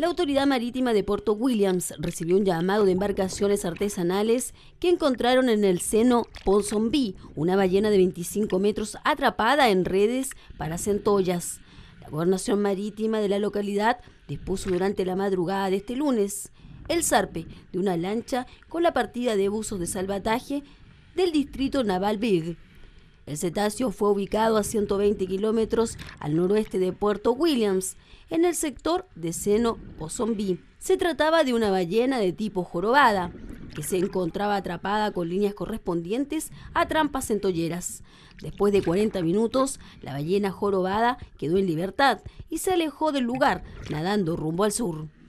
La Autoridad Marítima de Puerto Williams recibió un llamado de embarcaciones artesanales que encontraron en el seno Ponsonby una ballena de 25 metros atrapada en redes para centollas. La gobernación marítima de la localidad dispuso durante la madrugada de este lunes el zarpe de una lancha con la partida de buzos de salvataje del distrito naval Big el cetáceo fue ubicado a 120 kilómetros al noroeste de Puerto Williams, en el sector de Seno Pozombí. Se trataba de una ballena de tipo jorobada, que se encontraba atrapada con líneas correspondientes a trampas centolleras. Después de 40 minutos, la ballena jorobada quedó en libertad y se alejó del lugar, nadando rumbo al sur.